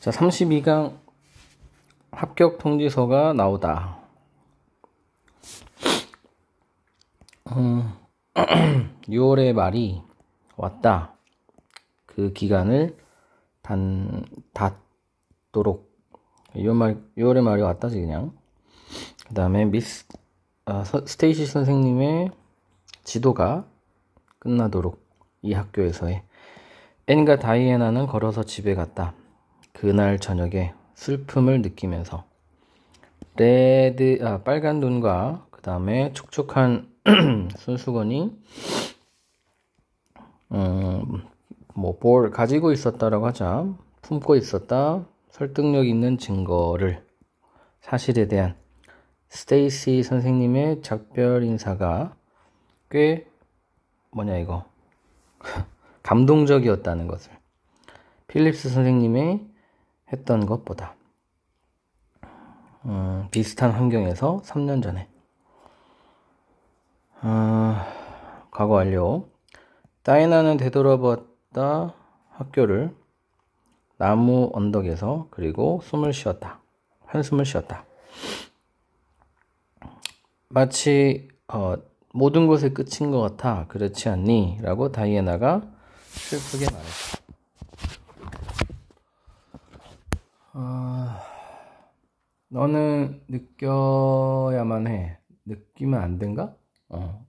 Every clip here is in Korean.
자, 32강 합격 통지서가 나오다. 어, 음, 6월의 말이 왔다. 그 기간을 단, 닿도록. 6월 6월의 말이 왔다지, 그냥. 그 다음에 미스, 아, 서, 스테이시 선생님의 지도가 끝나도록 이 학교에서의 앤과 다이애나는 걸어서 집에 갔다. 그날 저녁에 슬픔을 느끼면서 레드 아 빨간 눈과 그 다음에 촉촉한 손수건이 음뭐뭘 어, 가지고 있었다라고 하자 품고 있었다 설득력 있는 증거를 사실에 대한 스테이시 선생님의 작별 인사가 꽤 뭐냐 이거 감동적이었다는 것을 필립스 선생님의 했던 것보다 음, 비슷한 환경에서 3년 전에 아, 과거 완료 다이나는 되돌아봤다 학교를 나무 언덕에서 그리고 숨을 쉬었다 한숨을 쉬었다 마치 어, 모든 것의 끝인 것 같아 그렇지 않니? 라고 다이애나가 슬프게 말했다 어... 너는 느껴야만 해. 느끼면 안 된가? 어.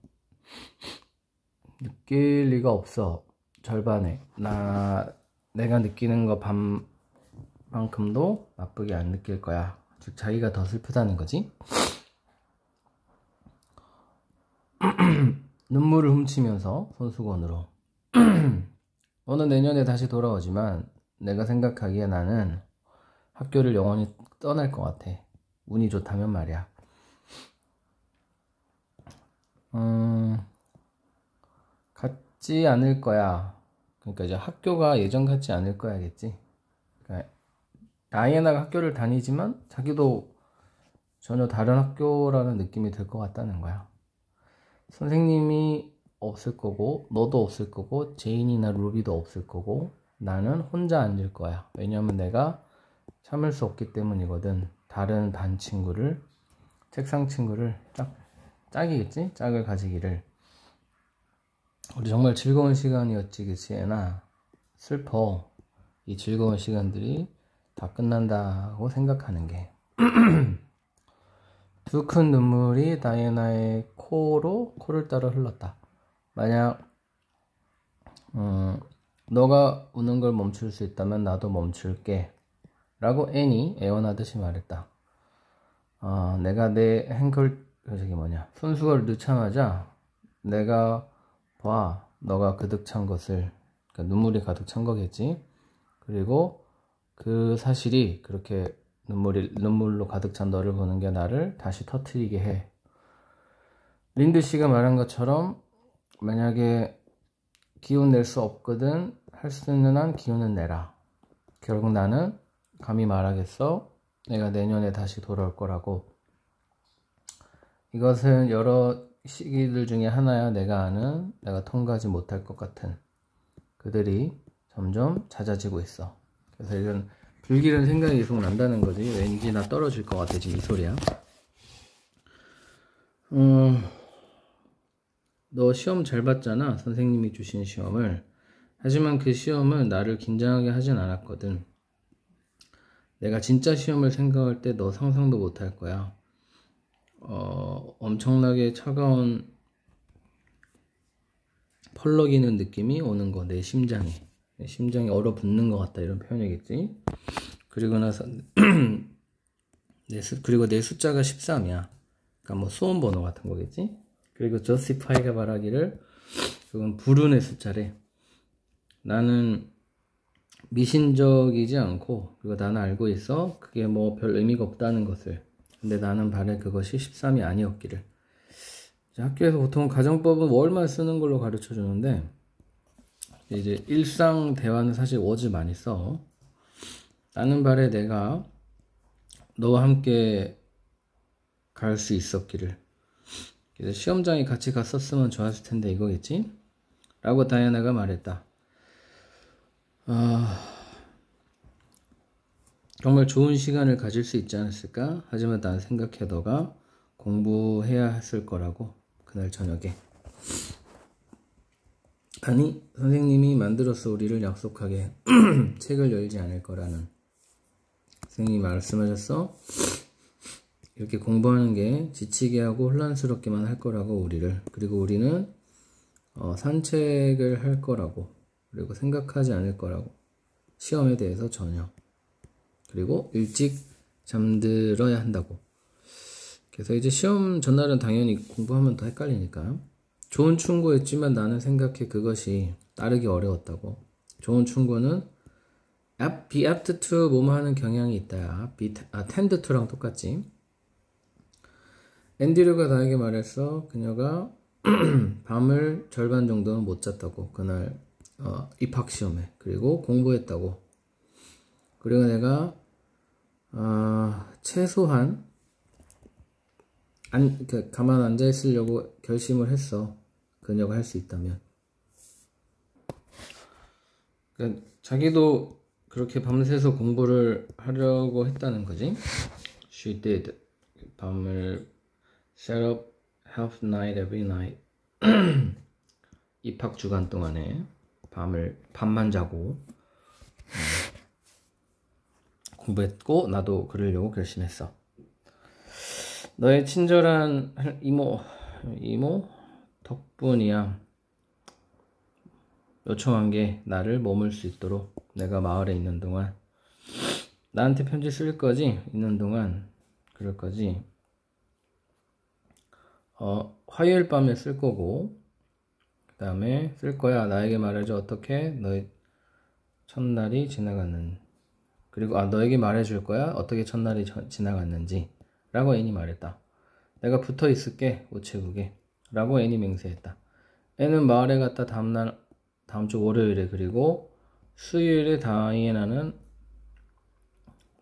느낄 리가 없어. 절반에. 나, 내가 느끼는 거 반, 만큼도 나쁘게 안 느낄 거야. 즉, 자기가 더 슬프다는 거지. 눈물을 훔치면서 손수건으로. 너는 내년에 다시 돌아오지만, 내가 생각하기에 나는 학교를 영원히 떠날 것 같아. 운이 좋다면 말이야. 음, 같지 않을 거야. 그러니까 이제 학교가 예전 같지 않을 거야겠지. 그러니까 다이애나가 학교를 다니지만 자기도 전혀 다른 학교라는 느낌이 들 것 같다는 거야. 선생님이 없을 거고, 너도 없을 거고, 제인이나 루비도 없을 거고, 나는 혼자 앉을 거야. 왜냐면 내가 참을 수 없기 때문이거든. 다른 반 친구를, 책상 친구를 짝, 짝이겠지? 짝을 가지기를. 우리 정말 즐거운 시간이었지, 그치, 애나? 슬퍼. 이 즐거운 시간들이 다 끝난다고 생각하는 게. 두 큰 눈물이 다이애나의 코로 코를 따라 흘렀다. 만약 음, 너가 우는 걸 멈출 수 있다면 나도 멈출게. 라고 애니 애원하듯이 말했다. 어, 내가 내 행걸, 어, 저기 뭐냐, 손수건을 넣자마자 내가 봐, 너가 그득 찬 것을, 그러니까 눈물이 가득 찬 거겠지. 그리고 그 사실이 그렇게 눈물이, 눈물로 가득 찬 너를 보는 게 나를 다시 터트리게 해. 린드 씨가 말한 것처럼 만약에 기운 낼 수 없거든 할 수 있는 한 기운은 내라. 결국 나는 감히 말하겠어? 내가 내년에 다시 돌아올 거라고. 이것은 여러 시기들 중에 하나야 내가 아는 내가 통과하지 못할 것 같은 그들이 점점 잦아지고 있어. 그래서 이런 불길은 생각이 계속 난다는 거지. 왠지 나 떨어질 것 같아, 지금 이 소리야. 음, 너 시험 잘 봤잖아. 선생님이 주신 시험을. 하지만 그 시험은 나를 긴장하게 하진 않았거든. 내가 진짜 시험을 생각할 때 너 상상도 못 할 거야. 어, 엄청나게 차가운 펄럭이는 느낌이 오는 거, 내 심장이. 내 심장이 얼어붙는 것 같다. 이런 표현이겠지. 그리고 나서, 내 수, 그리고 내 숫자가 13이야. 그니까뭐 수험 번호 같은 거겠지. 그리고 저스티파이가 말하기를, 그건 불운의 숫자래. 나는 미신적이지 않고 그리고 나는 알고 있어 그게 뭐 별 의미가 없다는 것을 근데 나는 바래 그것이 13이 아니었기를 학교에서 보통 가정법은 월말 쓰는 걸로 가르쳐 주는데 이제 일상 대화는 사실 워즈 많이 써 나는 바래 내가 너와 함께 갈 수 있었기를 그래서 시험장에 같이 갔었으면 좋았을 텐데 이거겠지? 라고 다이아나가 말했다 아, 정말 좋은 시간을 가질 수 있지 않았을까? 하지만 난 생각해 도가 공부해야 했을 거라고 그날 저녁에 아니 선생님이 만들어서 우리를 약속하게 책을 열지 않을 거라는 선생님이 말씀하셨어 이렇게 공부하는 게 지치게 하고 혼란스럽게만 할 거라고 우리를 그리고 우리는 어, 산책을 할 거라고 그리고 생각하지 않을 거라고. 시험에 대해서 전혀. 그리고 일찍 잠들어야 한다고. 그래서 이제 시험 전날은 당연히 공부하면 더 헷갈리니까. 좋은 충고였지만 나는 생각해 그것이 따르기 어려웠다고. 좋은 충고는 아, be apt to 뭐뭐 하는 경향이 있다. be 아, tend to랑 똑같지. 앤디류가 나에게 말했어. 그녀가 밤을 절반 정도는 못 잤다고. 그날 어, 입학 시험에 그리고 공부했다고 그리고 내가 어, 최소한 안, 그 가만 앉아 있으려고 결심을 했어 그녀가 할 수 있다면 그러니까 자기도 그렇게 밤새서 공부를 하려고 했다는 거지 She did 밤을 set up half night every night 입학 주간 동안에 밤을 밤만 자고 어, 공부했고 나도 그러려고 결심했어. 너의 친절한 이모 이모 덕분이야. 요청한 게 나를 머물 수 있도록 내가 마을에 있는 동안 나한테 편지 쓸 거지 있는 동안 그럴 거지. 어 화요일 밤에 쓸 거고 그 다음에 쓸 거야. 나에게 말해줘. 어떻게 너의 첫날이 지나가는. 그리고 아 너에게 말해줄 거야. 어떻게 첫날이 저, 지나갔는지. 라고 애니 말했다. 내가 붙어 있을게. 우체국에 라고 애니 맹세했다. 애는 마을에 갔다 다음날 다음 주 월요일에 그리고 수요일에 다이애나는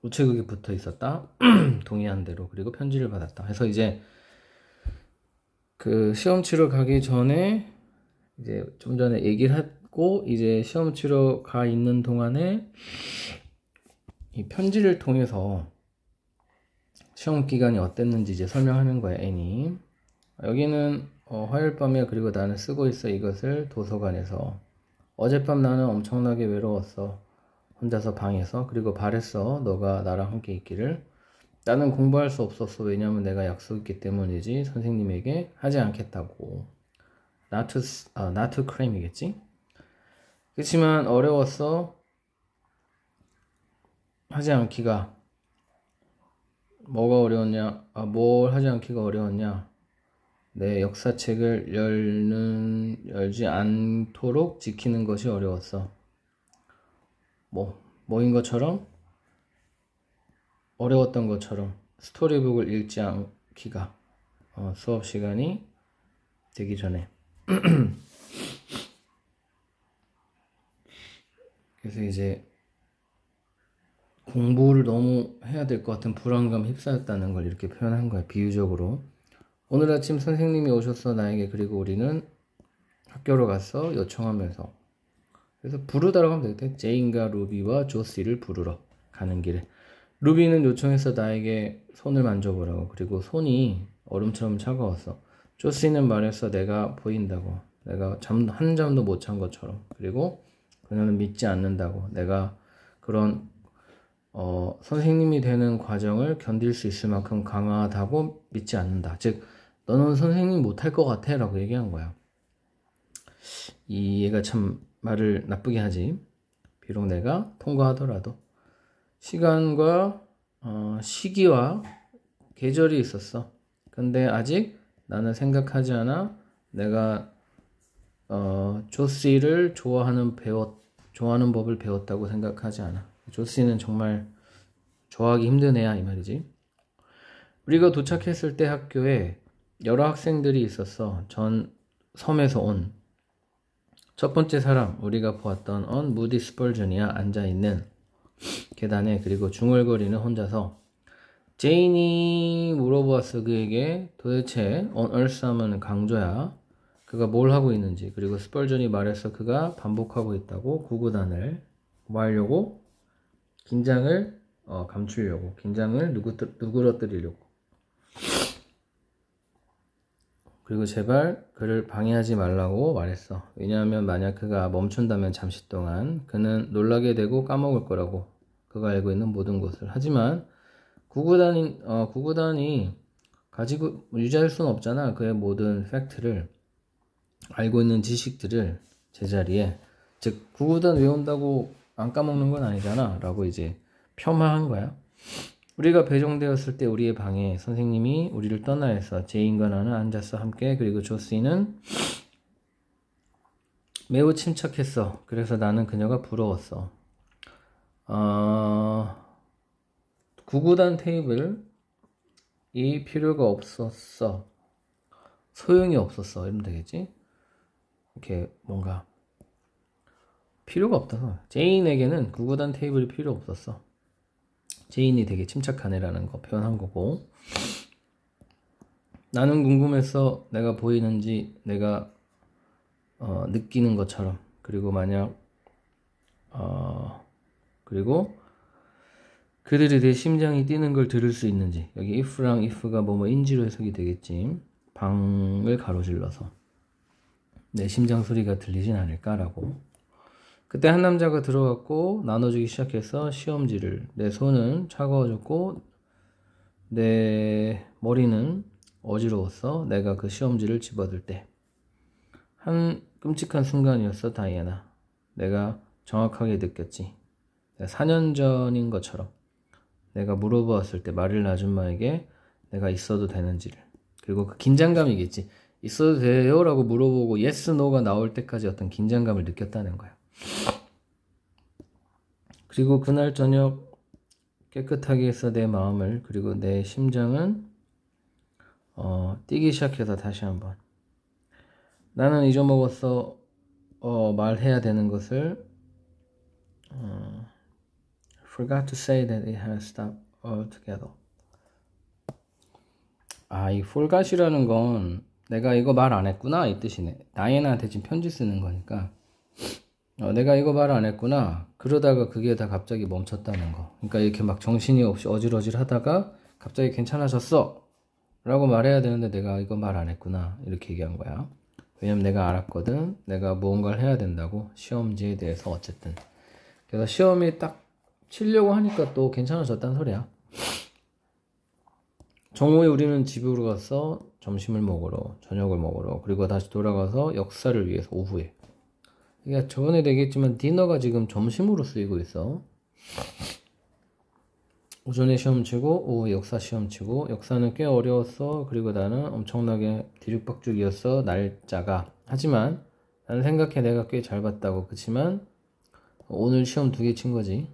우체국에 붙어 있었다. 동의한 대로 그리고 편지를 받았다. 해서 이제 그 시험 치러 가기 전에 이제 좀 전에 얘기를 했고 이제 시험 치러 가 있는 동안에 이 편지를 통해서 시험 기간이 어땠는지 이제 설명하는 거야 애니 여기는 어, 화요일 밤에 그리고 나는 쓰고 있어 이것을 도서관에서 어젯밤 나는 엄청나게 외로웠어 혼자서 방에서 그리고 바랬어 너가 나랑 함께 있기를 나는 공부할 수 없었어 왜냐면 내가 약속있기 때문이지 선생님에게 하지 않겠다고 나트 아 나트 크림이겠지? 그렇지만 어려웠어 하지 않기가 뭐가 어려웠냐? 아, 뭘 하지 않기가 어려웠냐? 내 역사책을 열는 열지 않도록 지키는 것이 어려웠어. 뭐 뭐인 것처럼 어려웠던 것처럼 스토리북을 읽지 않기가 어, 수업 시간이 되기 전에. 그래서 이제 공부를 너무 해야 될 것 같은 불안감 휩싸였다는 걸 이렇게 표현한 거야 비유적으로. 오늘 아침 선생님이 오셔서 나에게 그리고 우리는 학교로 갔어 요청하면서 그래서 부르다라고 하면 되겠다. 제인과 루비와 조시를 부르러 가는 길에 루비는 요청해서 나에게 손을 만져보라고 그리고 손이 얼음처럼 차가웠어. 조스는 말해서 내가 보인다고. 내가 잠, 한 잠도 못 잔 것처럼. 그리고 그녀는 믿지 않는다고. 내가 그런, 어, 선생님이 되는 과정을 견딜 수 있을 만큼 강하다고 믿지 않는다. 즉, 너는 선생님 못할 것 같아. 라고 얘기한 거야. 이 얘가 참 말을 나쁘게 하지. 비록 내가 통과하더라도. 시간과, 어, 시기와 계절이 있었어. 근데 아직 나는 생각하지 않아. 내가 어, 조씨를 좋아하는 배웠 좋아하는 법을 배웠다고 생각하지 않아. 조씨는 정말 좋아하기 힘든 애야 이 말이지. 우리가 도착했을 때 학교에 여러 학생들이 있었어. 전 섬에서 온. 첫 번째 사람, 우리가 보았던 언 무디 스펄전이야 앉아있는 계단에 그리고 중얼거리는 혼자서 제인이 물어보았어 그에게 도대체 on earth 하면 강조야 그가 뭘 하고 있는지 그리고 스펄전이 말했어 그가 반복하고 있다고 구구단을 뭐 하려고 긴장을 어, 감추려고 긴장을 누구, 누그러뜨리려고 그리고 제발 그를 방해하지 말라고 말했어 왜냐하면 만약 그가 멈춘다면 잠시 동안 그는 놀라게 되고 까먹을 거라고 그가 알고 있는 모든 것을 하지만 구구단이, 어, 구구단이 가지고 유지할 수는 없잖아. 그의 모든 팩트를 알고 있는 지식들을 제자리에 즉 구구단 외운다고 안 까먹는 건 아니잖아. 라고 이제 폄하한 거야. 우리가 배정되었을 때 우리의 방에 선생님이 우리를 떠나 해서 제인과 나는 앉았어 함께 그리고 조스이는 매우 침착했어. 그래서 나는 그녀가 부러웠어. 어... 구구단 테이블이 필요가 없었어. 소용이 없었어. 이러면 되겠지? 이렇게 뭔가 필요가 없다서 제인에게는 구구단 테이블이 필요 없었어. 제인이 되게 침착하네라는 거 표현한 거고 나는 궁금해서 내가 보이는지 내가 어, 느끼는 것처럼 그리고 만약 어, 그리고 그들이 내 심장이 뛰는 걸 들을 수 있는지 여기 if랑 if가 뭐뭐 인지로 해석이 되겠지 방을 가로질러서 내 심장 소리가 들리진 않을까라고 그때 한 남자가 들어갔고 나눠주기 시작해서 시험지를 내 손은 차가워졌고 내 머리는 어지러웠어 내가 그 시험지를 집어들 때 한 끔찍한 순간이었어 다이애나 내가 정확하게 느꼈지 4년 전인 것처럼 내가 물어보았을 때 말을 아줌마에게 내가 있어도 되는지를 그리고 그 긴장감이겠지 있어도 돼요? 라고 물어보고 yes, no가 나올 때까지 어떤 긴장감을 느꼈다는 거야 그리고 그날 저녁 깨끗하게 해서 내 마음을 그리고 내 심장은 어, 뛰기 시작해서 다시 한번 나는 잊어먹었어 어, 말해야 되는 것을 어, forgot to say that it has stopped altogether. 아, 이 forgot이라는 건 내가 이거 말 안 했구나 이 뜻이네. 나이나한테 지금 편지 쓰는 거니까 어, 내가 이거 말 안 했구나. 그러다가 그게 다 갑자기 멈췄다는 거. 그러니까 이렇게 막 정신이 없이 어질어질 하다가 갑자기 괜찮아졌어. 라고 말해야 되는데 내가 이거 말 안 했구나. 이렇게 얘기한 거야. 왜냐면 내가 알았거든. 내가 무언가를 해야 된다고. 시험지에 대해서 어쨌든. 그래서 시험이 딱 치려고 하니까 또 괜찮아졌단 소리야. 정오에 우리는 집으로 가서 점심을 먹으러, 저녁을 먹으러, 그리고 다시 돌아가서 역사를 위해서 오후에. 그러니까 에 되겠지만 디너가 지금 점심으로 쓰이고 있어. 오전에 시험 치고 오후 역사 시험 치고 역사는 꽤 어려웠어. 그리고 나는 엄청나게 뒤죽박죽이었어. 날짜가. 하지만 나는 생각해 내가 꽤 잘 봤다고. 그치만 오늘 시험 두 개 친 거지.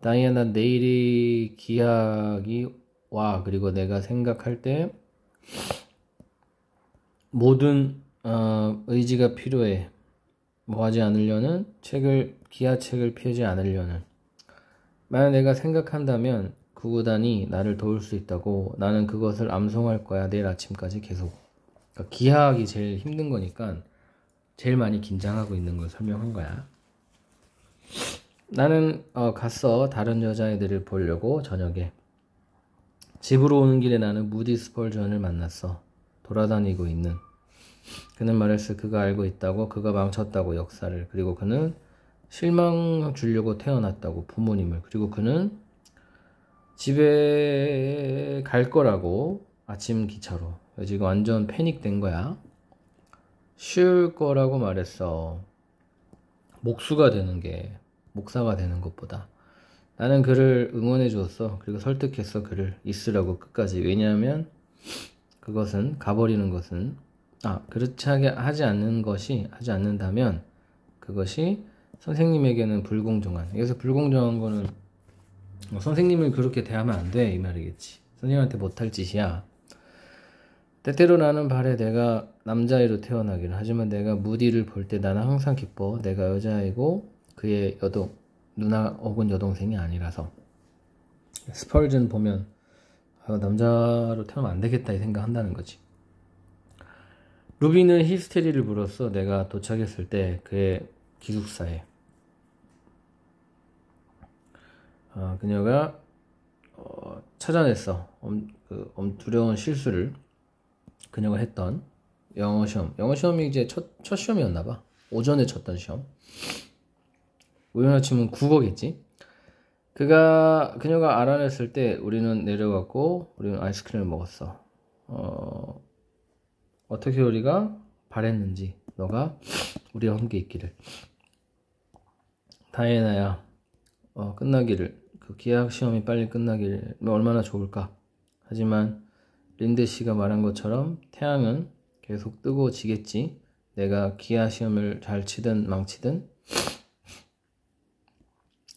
다이애나 네일이 기약이 와 그리고 내가 생각할 때 모든 어, 의지가 필요해 뭐 하지 않으려는 책을 기아책을 피하지 않으려는 만약 내가 생각한다면 구구단이 나를 도울 수 있다고 나는 그것을 암송할 거야 내일 아침까지 계속 그러니까 기하하기 제일 힘든 거니까 제일 많이 긴장하고 있는 걸 설명한 거야. 나는 어, 갔어 다른 여자애들을 보려고 저녁에 집으로 오는 길에 나는 무디 스펄전을 만났어 돌아다니고 있는 그는 말했어 그가 알고 있다고 그가 망쳤다고 역사를 그리고 그는 실망 주려고 태어났다고 부모님을 그리고 그는 집에 갈 거라고 아침 기차로 지금 완전 패닉된 거야 쉬울 거라고 말했어 목수가 되는 게 목사가 되는 것보다 나는 그를 응원해 주었어. 그리고 설득했어. 그를 있으라고 끝까지. 왜냐하면 그것은 가버리는 것은 아 그렇지 하지 않는 것이 하지 않는다면 그것이 선생님에게는 불공정한. 여기서 불공정한 거는 뭐 선생님을 그렇게 대하면 안 돼 이 말이겠지. 선생님한테 못할 짓이야. 때때로 나는 발에 내가 남자아이로 태어나기를 하지만 내가 무디를 볼 때 나는 항상 기뻐. 내가 여자아이고 그의 여동 누나 혹은 여동생이 아니라서 스펄즈는 보면 아, 남자로 태어나면 안 되겠다 이 생각한다는 거지. 루비는 히스테리를 불어서 내가 도착했을 때 그의 기숙사에 어, 그녀가 어, 찾아냈어 엄, 그, 엄, 두려운 실수를 그녀가 했던 영어 시험 영어 시험이 이제 첫, 첫 시험이었나 봐 오전에 쳤던 시험 우리나히 치면 국어겠지. 그가 그녀가 알아냈을 때 우리는 내려갔고 우리는 아이스크림을 먹었어. 어, 어떻게 우리가 바랬는지 너가 우리와 함께 있기를. 다이애나야 어, 끝나기를 그 기하학 시험이 빨리 끝나기를 뭐 얼마나 좋을까. 하지만 린데 씨가 말한 것처럼 태양은 계속 뜨고 지겠지. 내가 기하 시험을 잘 치든 망치든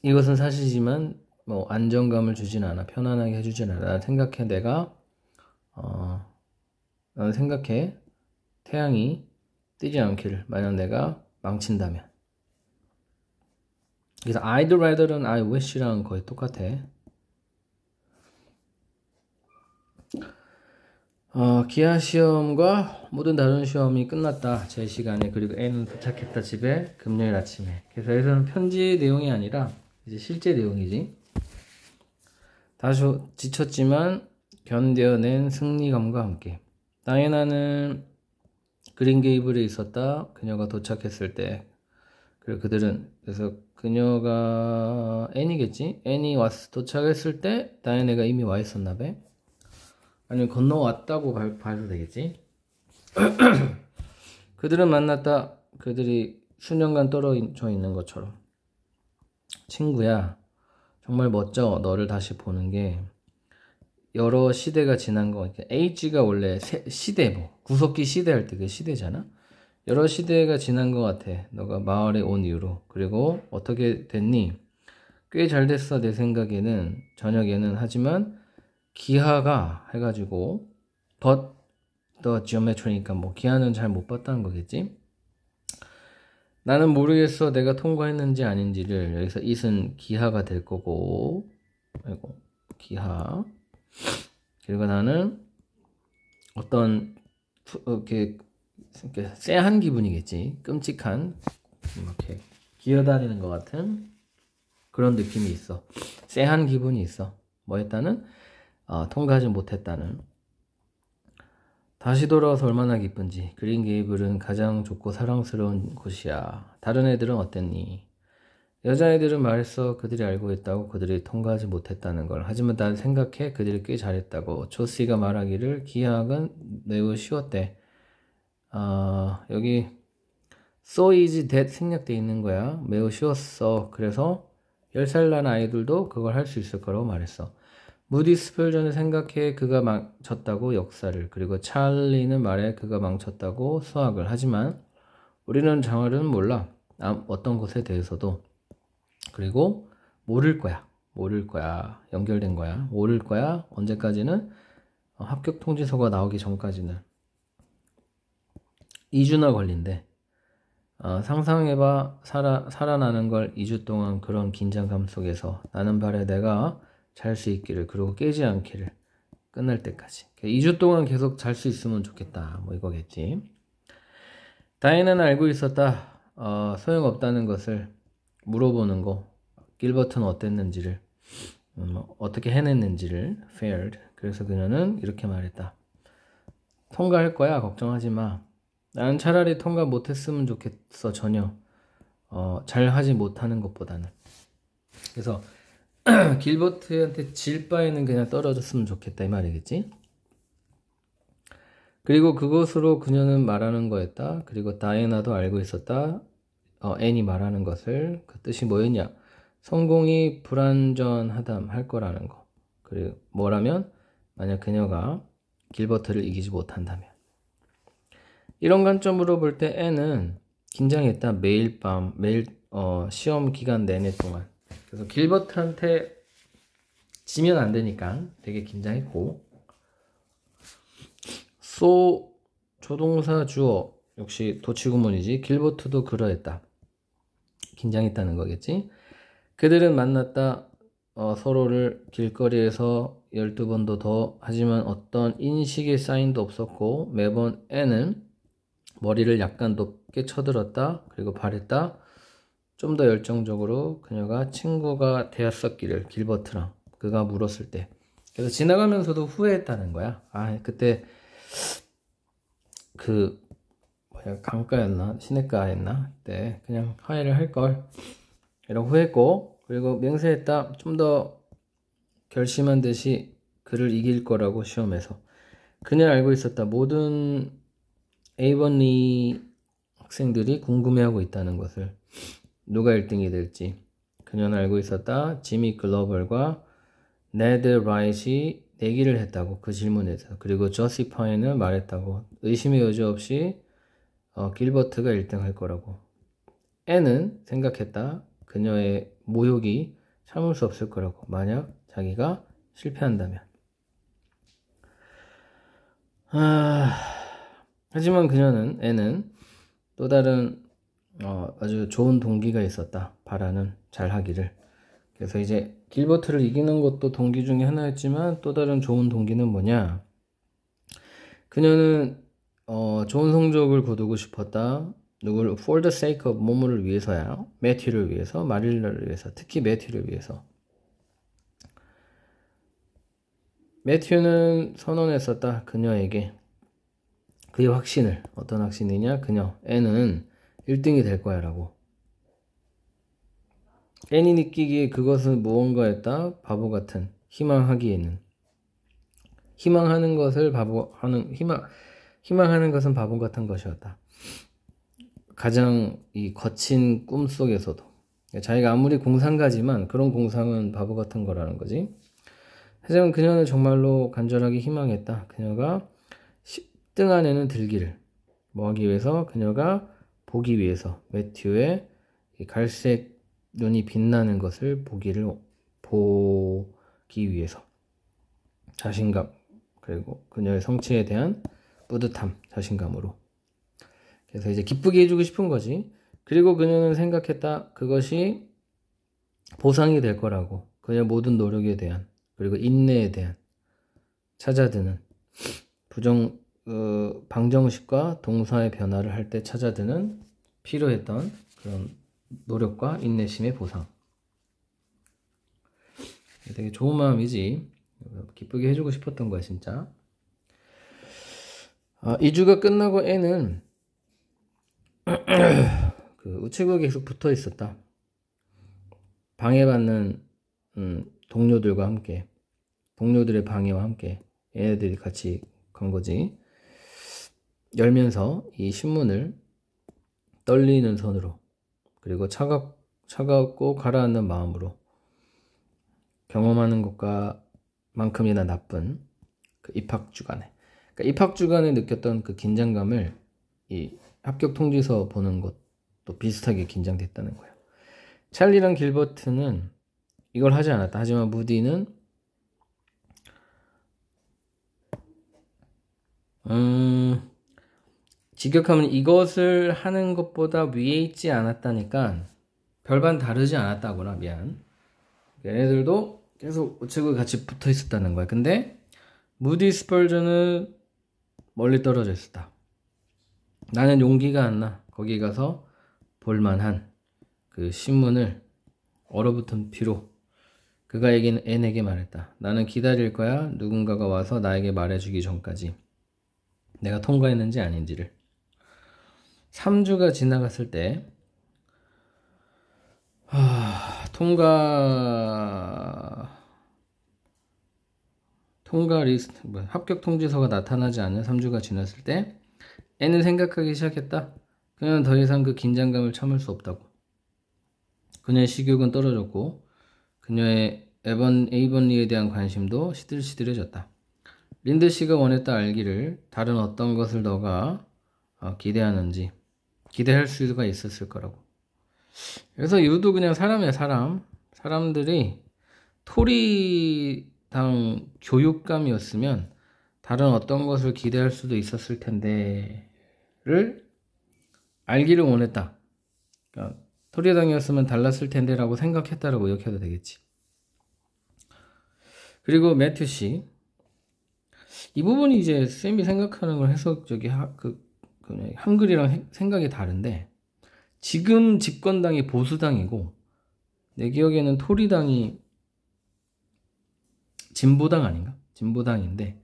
이것은 사실이지만 뭐 안정감을 주진 않아 편안하게 해주진 않아 난 생각해 내가 어나 생각해 태양이 뜨지 않기를 만약 내가 망친다면 그래서 I'd rather는 I wish랑 거의 똑같아 어, 기아 시험과 모든 다른 시험이 끝났다 제 시간에 그리고 애는 도착했다 집에 금요일 아침에 그래서 여기서는 편지 내용이 아니라 이제 실제 내용이지. 다소 지쳤지만 견뎌낸 승리감과 함께 다이나는 그린 게이블에 있었다. 그녀가 도착했을 때 그리고 그들은 그래서 그녀가 애니겠지? 애니 왔 도착했을 때 다이애나가 이미 와 있었나 봐. 아니면 건너왔다고 봐, 봐도 되겠지? 그들은 만났다. 그들이 수년간 떨어져 있는 것처럼. 친구야, 정말 멋져. 너를 다시 보는 게 여러 시대가 지난 거. 그러니까 H가 원래 세, 시대 뭐 구석기 시대 할 때 그 시대잖아. 여러 시대가 지난 것 같아. 너가 마을에 온 이후로. 그리고 어떻게 됐니? 꽤 잘 됐어. 내 생각에는 저녁에는 하지만 기하가 해가지고 but the 니까뭐 기하는 잘 못 봤다는 거겠지. 나는 모르겠어. 내가 통과했는지 아닌지를 여기서 이은 기하가 될 거고, 아이고 기하. 그리고 나는 어떤 어, 이렇게 이렇게 쎄한 기분이겠지. 끔찍한 이렇게 기어다니는 것 같은 그런 느낌이 있어. 쎄한 기분이 있어. 뭐 했다는? 어, 통과하지 못했다는. 다시 돌아와서 얼마나 기쁜지. 그린 게이블은 가장 좋고 사랑스러운 곳이야. 다른 애들은 어땠니? 여자애들은 말했어. 그들이 알고 있다고 그들이 통과하지 못했다는 걸. 하지만 난 생각해. 그들이 꽤 잘했다고. 조씨가 말하기를 기하학은 매우 쉬웠대. 아, 여기 so is that 생략돼 있는 거야. 매우 쉬웠어. 그래서 10살 난 아이들도 그걸 할 수 있을 거라고 말했어. 무디 스펠전을 생각해 그가 망쳤다고 역사를 그리고 찰리는 말해 그가 망쳤다고 수학을 하지만 우리는 장어를 몰라 아, 어떤 것에 대해서도 그리고 모를 거야 모를 거야 연결된 거야 모를 거야 언제까지는 어, 합격 통지서가 나오기 전까지는 2주나 걸린대 어, 상상해봐 살아, 살아나는 걸 2주 동안 그런 긴장감 속에서 나는 발에 내가 잘수 있기를 그리고 깨지 않기를 끝날 때까지 2주 그러니까 동안 계속 잘 수 있으면 좋겠다 뭐 이거겠지 다이는 알고 있었다 어, 소용없다는 것을 물어보는 거길버튼 어땠는지를 음, 어떻게 해냈는지를 failed 그래서 그녀는 이렇게 말했다 통과할 거야 걱정하지 마 나는 차라리 통과 못했으면 좋겠어 전혀 어, 잘 하지 못하는 것보다는 그래서 길버트한테 질 바에는 그냥 떨어졌으면 좋겠다 이 말이겠지. 그리고 그것으로 그녀는 말하는 거였다. 그리고 다이애나도 알고 있었다. 어, 앤이 말하는 것을 그 뜻이 뭐였냐? 성공이 불완전하담 할 거라는 거. 그리고 뭐라면 만약 그녀가 길버트를 이기지 못한다면 이런 관점으로 볼 때 앤은 긴장했다. 매일 밤, 매일 어, 시험 기간 내내 동안 그래서 길버트한테 지면 안 되니까 되게 긴장했고 소 조동사 주어 역시 도치구문이지 길버트도 그러했다 긴장했다는 거겠지 그들은 만났다 어, 서로를 길거리에서 12번도 더 하지만 어떤 인식의 사인도 없었고 매번 애는 머리를 약간 높게 쳐들었다 그리고 바랬다 좀더 열정적으로 그녀가 친구가 되었었기를 길버트랑 그가 물었을 때 그래서 지나가면서도 후회했다는 거야. 아 그때 그 뭐야 강가였나 시냇가였나 그때 그냥 화해를 할 걸 이런 후회했고 그리고 맹세했다 좀 더 결심한 듯이 그를 이길 거라고 시험해서 그녀는 알고 있었다 모든 에이번리 학생들이 궁금해하고 있다는 것을 누가 1등이 될지 그녀는 알고 있었다. 지미 글로벌과 네드 라이시 내기를 했다고 그 질문에 서 그리고 저시 파인은 말했다고 의심의 여지 없이 어, 길버트가 1등 할 거라고 애는 생각했다. 그녀의 모욕이 참을 수 없을 거라고 만약 자기가 실패한다면 아... 하지만 그녀는 애는 또 다른 어, 아주 좋은 동기가 있었다. 바라는 잘하기를. 그래서 이제 길버트를 이기는 것도 동기 중에 하나였지만 또 다른 좋은 동기는 뭐냐? 그녀는 어, 좋은 성적을 거두고 싶었다. 누굴 for the sake of 모모를 위해서야. 매튜를 위해서, 마릴라를 위해서, 특히 매튜를 위해서. 매튜는 선언했었다. 그녀에게 그의 확신을 어떤 확신이냐? 그녀 애는 1등이 될 거야 라고 애니 느끼기에 그것은 무언가였다 바보 같은 희망하기에는 희망하는 것을 바보하는 희망 희망하는 것은 바보 같은 것이었다. 가장 이 거친 꿈 속에서도 자기가 아무리 공상가지만 그런 공상은 바보 같은 거라는 거지. 하지만 그녀는 정말로 간절하게 희망했다. 그녀가 10등 안에는 들기를 뭐하기 위해서 그녀가 보기 위해서 매튜의 갈색 눈이 빛나는 것을 보기를 보기 위해서 자신감 그리고 그녀의 성취에 대한 뿌듯함 자신감으로 그래서 이제 기쁘게 해주고 싶은 거지 그리고 그녀는 생각했다 그것이 보상이 될 거라고 그녀 모든 노력에 대한 그리고 인내에 대한 찾아드는 부정 그 방정식과 동사의 변화를 할 때 찾아드는 필요했던 그런 노력과 인내심의 보상. 되게 좋은 마음이지. 기쁘게 해주고 싶었던 거야, 진짜. 아, 2주가 끝나고 애는 그 우체국에 계속 붙어 있었다. 방해받는 음, 동료들과 함께, 동료들의 방해와 함께 애들이 같이 간 거지. 열면서 이 신문을 떨리는 손으로 그리고 차갑, 차갑고 가라앉는 마음으로 경험하는 것과 만큼이나 나쁜 그 입학 주간에 그러니까 입학 주간에 느꼈던 그 긴장감을 이 합격 통지서 보는 것도 비슷하게 긴장됐다는 거예요. 찰리랑 길버트는 이걸 하지 않았다. 하지만 무디는 음 직역하면 이것을 하는 것보다 위에 있지 않았다니까 별반 다르지 않았다거나 미안. 얘네들도 계속 우측을 같이 붙어 있었다는 거야. 근데 무디 스펄전은 멀리 떨어져 있었다. 나는 용기가 안 나. 거기 가서 볼만한 그 신문을 얼어붙은 피로 그가 얘기는 N에게 말했다. 나는 기다릴 거야. 누군가가 와서 나에게 말해주기 전까지. 내가 통과했는지 아닌지를. 3주가 지나갔을 때 아, 통과 통과 리스트 뭐, 합격 통지서가 나타나지 않은 3주가 지났을 때 애는 생각하기 시작했다. 그녀는 더 이상 그 긴장감을 참을 수 없다고. 그녀의 식욕은 떨어졌고 그녀의 에번 에이번리에 대한 관심도 시들시들해졌다. 린드 씨가 원했다 알기를 다른 어떤 것을 너가 어, 기대하는지 기대할 수가 있었을 거라고. 그래서 유도 그냥 사람의 사람. 사람들이 토리당 교육감이었으면 다른 어떤 것을 기대할 수도 있었을 텐데를 알기를 원했다. 그러니까 토리당이었으면 달랐을 텐데라고 생각했다라고 이렇게 해도 되겠지. 그리고 매튜 씨. 이 부분이 이제 쌤이 생각하는 걸 해석적이 하, 그 한글이랑 생각이 다른데 지금 집권당이 보수당이고 내 기억에는 토리당이 진보당 아닌가? 진보당인데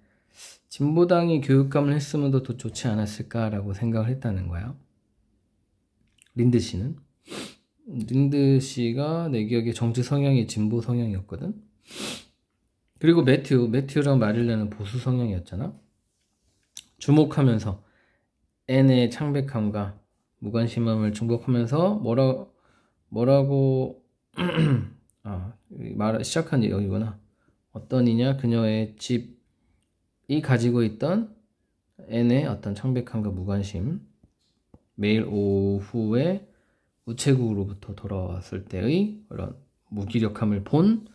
진보당이 교육감을 했으면 더 좋지 않았을까라고 생각을 했다는 거요 린드 씨는 린드 씨가 내 기억에 정치 성향이 진보 성향이었거든. 그리고 매튜, 매튜랑 마릴레는 보수 성향이었잖아. 주목하면서 N의 창백함과 무관심함을 중복하면서 뭐라, 뭐라고 아, 말 시작한 여기구나. 어떤 이냐 그녀의 집이 가지고 있던 N의 어떤 창백함과 무관심 매일 오후에 우체국으로부터 돌아왔을 때의 그런 무기력함을 본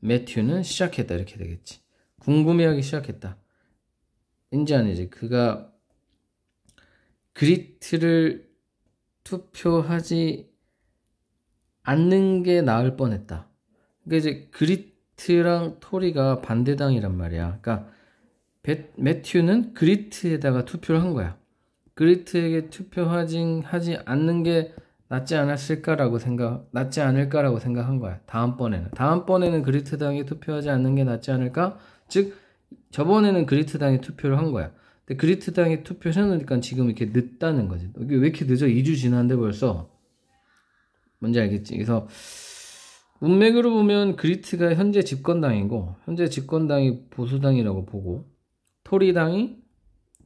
매튜는 시작했다 이렇게 되겠지. 궁금해하기 시작했다. 인지 아니지 그가 그리트를 투표하지 않는 게 나을 뻔했다. 그러니까 이제 그리트랑 토리가 반대당이란 말이야. 그러니까 매튜는 그리트에다가 투표를 한 거야. 그리트에게 투표하지 하지 않는 게 낫지 않았을까라고 생각, 낫지 않을까라고 생각한 거야. 다음번에는. 다음번에는 그리트당이 투표하지 않는 게 낫지 않을까? 즉, 저번에는 그리트당이 투표를 한 거야. 근데 그리트당이 투표 해놓으니까 지금 이렇게 늦다는 거지. 왜 이렇게 늦어? 2주 지났는데 벌써? 뭔지 알겠지? 그래서 문맥으로 보면 그리트가 현재 집권당이고 현재 집권당이 보수당이라고 보고 토리당이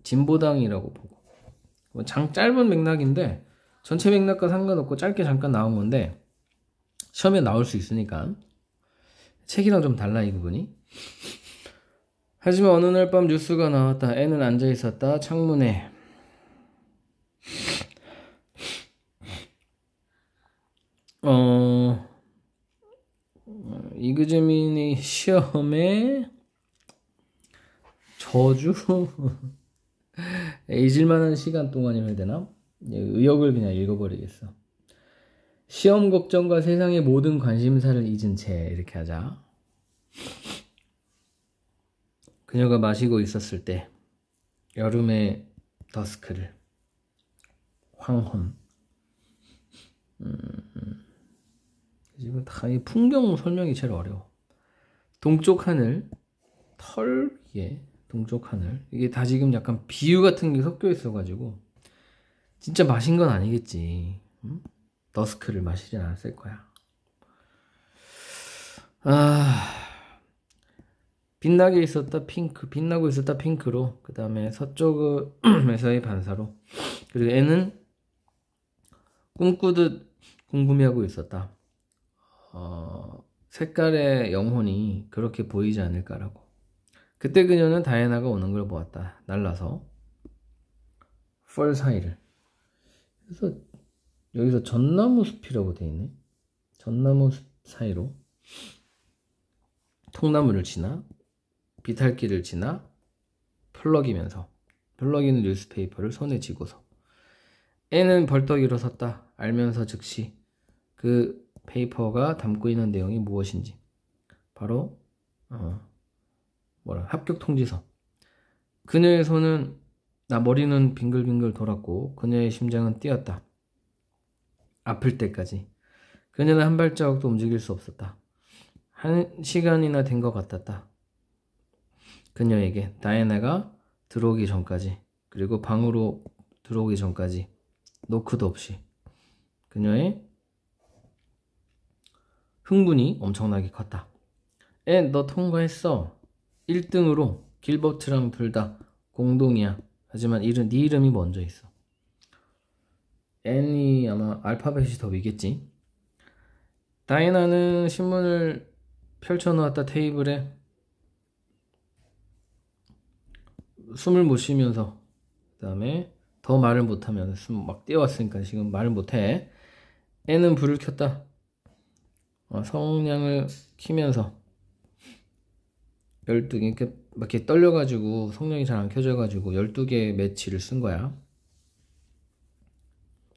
진보당이라고 보고 뭐 장 짧은 맥락인데 전체 맥락과 상관없고 짧게 잠깐 나온 건데 시험에 나올 수 있으니까 책이랑 좀 달라 이 부분이 하지만 어느 날 밤 뉴스가 나왔다. 애는 앉아 있었다. 창문에. 어, 이그재민이 시험에 저주 잊을만한 시간 동안이면 되나? 예, 의욕을 그냥 읽어버리겠어. 시험 걱정과 세상의 모든 관심사를 잊은 채 이렇게 하자. 그녀가 마시고 있었을 때 여름의 더스크를 황혼 음. 지금 다이 풍경 설명이 제일 어려워 동쪽 하늘 털 위에 예, 동쪽 하늘 이게 다 지금 약간 비유 같은 게 섞여 있어 가지고 진짜 마신 건 아니겠지 음? 더스크를 마시진 않았을 거야 아 빛나게 있었다 핑크 빛나고 있었다 핑크로 그 다음에 서쪽에서의 반사로 그리고 애는 꿈꾸듯 궁금해하고 있었다 어, 색깔의 영혼이 그렇게 보이지 않을까라고 그때 그녀는 다이애나가 오는 걸 보았다 날라서 펄 사이를 그래서 여기서 전나무 숲이라고 돼 있네 전나무 숲 사이로 통나무를 지나 비탈길을 지나 펄럭이면서 펄럭이는 뉴스페이퍼를 손에 쥐고서 애는 벌떡 일어섰다 알면서 즉시 그 페이퍼가 담고 있는 내용이 무엇인지 바로 어, 뭐라 합격 통지서 그녀의 손은 나 머리는 빙글빙글 돌았고 그녀의 심장은 뛰었다 아플 때까지 그녀는 한 발자국도 움직일 수 없었다 한 시간이나 된 것 같았다 그녀에게 다이애나가 들어오기 전까지 그리고 방으로 들어오기 전까지 노크도 없이 그녀의 흥분이 엄청나게 컸다. 앤 너 통과했어. 1등으로 길버트랑 둘 다 공동이야. 하지만 이름, 네 이름이 먼저 있어. 앤이 아마 알파벳이 더 위겠지. 다이나는 신문을 펼쳐놓았다 테이블에 숨을 못 쉬면서 그다음에 더 말을 못하면 숨 막 뛰어왔으니까 지금 말을 못해. 애는 불을 켰다. 어, 성냥을 키면서 열두 개 이렇게 이렇게 떨려가지고 성냥이 잘 안 켜져가지고 열두 개의 매치를 쓴 거야.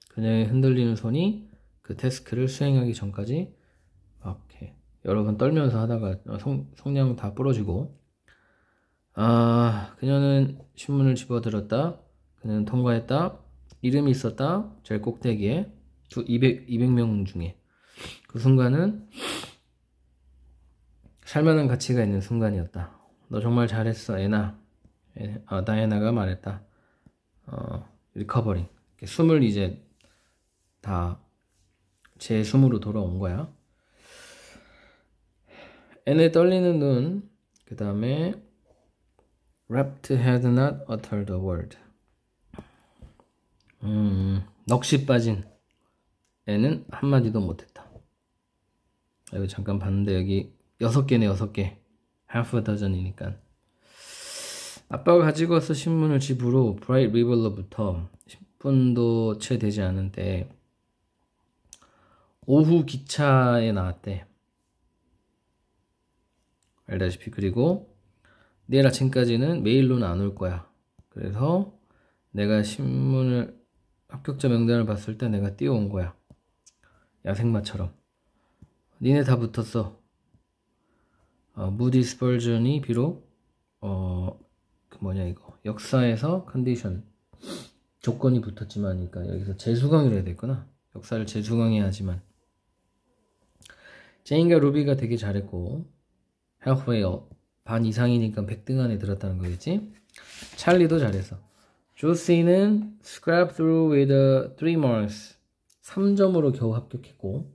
그녀의 흔들리는 손이 그 태스크를 수행하기 전까지 막 이렇게 여러 번 떨면서 하다가 성, 성냥 다 부러지고 아, 그녀는 신문을 집어들었다. 그녀는 통과했다. 이름이 있었다. 제일 꼭대기에. 두 200, 200명 중에. 그 순간은 살만한 가치가 있는 순간이었다. 너 정말 잘했어, 애나. 아, 다이애나가 말했다. 어, 리커버링. 숨을 이제 다 제 숨으로 돌아온 거야. 애네 떨리는 눈, 그 다음에 w Rapt had not uttered a word. 음, 넋이 빠진 애는 한마디도 못했다. 아, 이거 잠깐 봤는데 여기 여섯 개네 여섯 개. half a dozen이니까. 아빠가 가지고 와서 신문을 집으로 Bright r i v e r 로부터 10분도 채 되지 않은데 오후 기차에 나왔대. 알다시피 그리고 내일 아침까지는 메일로는 안 올 거야. 그래서 내가 신문을 합격자 명단을 봤을 때 내가 뛰어온 거야. 야생마처럼. 니네 다 붙었어. 어, 무디 스펄전이 비록 어, 그 뭐냐 이거 역사에서 컨디션 조건이 붙었지만 그러니까 여기서 재수강이라 해야 되겠구나. 역사를 재수강해야 하지만 제인과 루비가 되게 잘했고 헬프웨어 반 이상이니까 100등 안에 들었다는 거겠지? 찰리도 잘했어. 조시는 scrap through with a 3 marks. 3점으로 겨우 합격했고.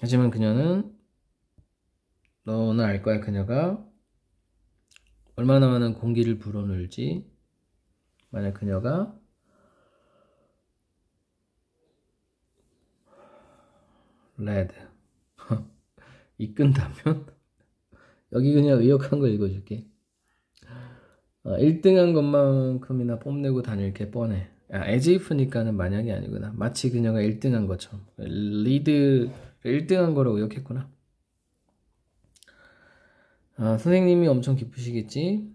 하지만 그녀는 너는 알 거야 그녀가 얼마나 많은 공기를 불어넣을지 만약 그녀가 레드 이끈다면 여기 그냥 의역한 거 읽어줄게. 어, 1등한 것만큼이나 뽐내고 다닐 게 뻔해. 아, as if니까는 만약이 아니구나. 마치 그녀가 1등한 것처럼. 리드 1등한 거로 의역했구나. 아, 선생님이 엄청 기쁘시겠지?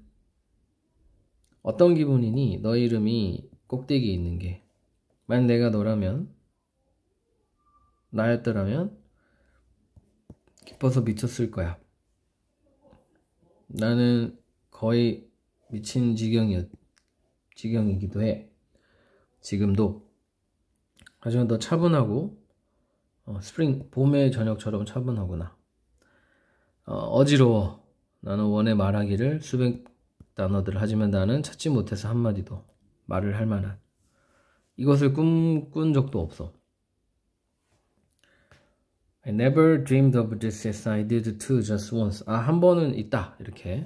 어떤 기분이니? 너 이름이 꼭대기에 있는 게. 만약 내가 너라면, 나였더라면, 기뻐서 미쳤을 거야. 나는 거의 미친 지경이었, 지경이기도 해. 지금도. 하지만 더 차분하고, 어, 스프링, 봄의 저녁처럼 차분하구나. 어, 지러워 나는 원해 말하기를 수백 단어들 하지만 나는 찾지 못해서 한마디도 말을 할 만한. 이것을 꿈꾼 적도 없어. I never dreamed of this as I did too just once. 아, 한 번은 있다. 이렇게.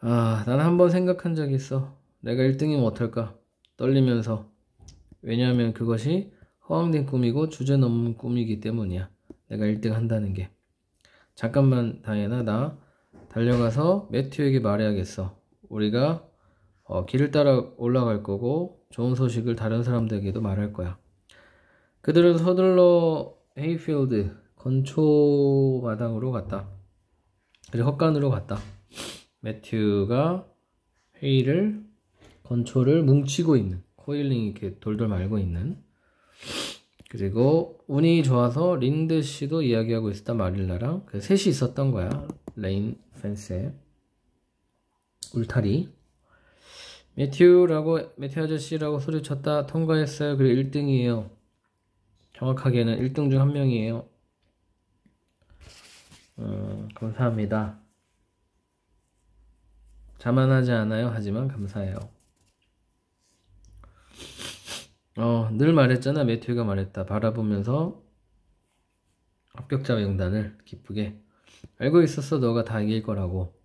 아, 난 한 번 생각한 적이 있어. 내가 1등이면 어떨까? 떨리면서. 왜냐하면 그것이 허황된 꿈이고 주제 넘은 꿈이기 때문이야. 내가 1등 한다는 게. 잠깐만, 다이애나. 나 달려가서 매튜에게 말해야겠어. 우리가 어, 길을 따라 올라갈 거고 좋은 소식을 다른 사람들에게도 말할 거야. 그들은 서둘러 헤이필드 건초 마당으로 갔다. 그리고 헛간으로 갔다. 매튜가 헤이를 건초를 뭉치고 있는 코일링 이렇게 돌돌 말고 있는 그리고 운이 좋아서 린드 씨도 이야기하고 있었다 마릴라랑 그 셋이 있었던 거야 레인 펜스에 울타리 매튜라고 매튜 아저씨라고 소리쳤다 통과했어요 그리고 1등이에요 정확하게는 1등 중 한 명이에요. 음, 감사합니다. 자만하지 않아요. 하지만 감사해요. 어, 늘 말했잖아. 매튜가 말했다. 바라보면서 합격자 명단을 기쁘게 알고 있었어. 너가 다 이길 거라고.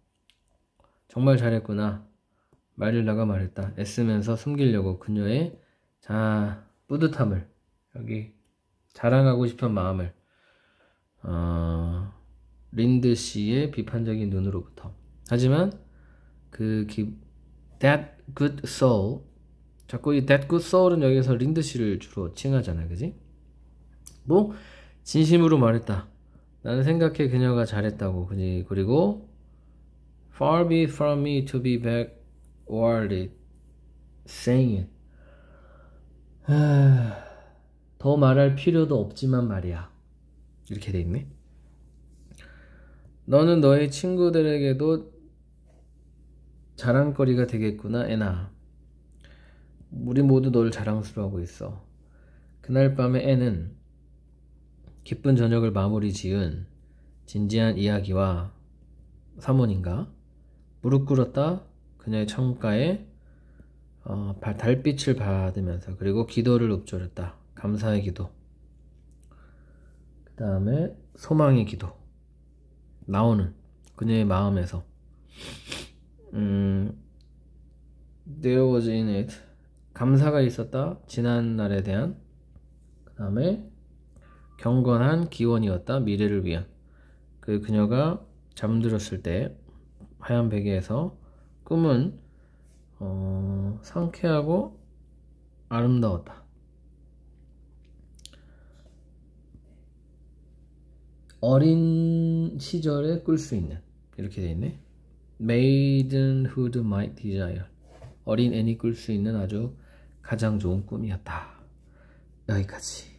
정말 잘했구나. 마릴라가 말했다. 애쓰면서 숨기려고 그녀의 자 뿌듯함을 여기 자랑하고 싶은 마음을 어, 린드 씨의 비판적인 눈으로부터. 하지만 그 기, that good soul 자꾸 이 that good soul은 여기서 린드 씨를 주로 칭하잖아, 그지? 뭐 진심으로 말했다. 나는 생각해 그녀가 잘했다고. 그지? 그리고 far be from me to be back worded r saying it. 더 말할 필요도 없지만 말이야. 이렇게 돼 있네. 너는 너의 친구들에게도 자랑거리가 되겠구나, 애나. 우리 모두 널 자랑스러워하고 있어. 그날 밤에 애는 기쁜 저녁을 마무리 지은 진지한 이야기와 사모님과 무릎 꿇었다 그녀의 창가에 어, 달빛을 받으면서 그리고 기도를 읊조렸다. 감사의 기도. 그 다음에 소망의 기도. 나오는 그녀의 마음에서. 음, there was in it. 감사가 있었다. 지난날에 대한. 그 다음에 경건한 기원이었다. 미래를 위한. 그 그녀가 잠들었을 때 하얀 베개에서 꿈은 어, 상쾌하고 아름다웠다. 어린 시절에 끌수 있는 이렇게 돼 있네. Maidenhood might desire. 어린 애니 꿀 수 있는 아주 가장 좋은 꿈이었다. 여기까지.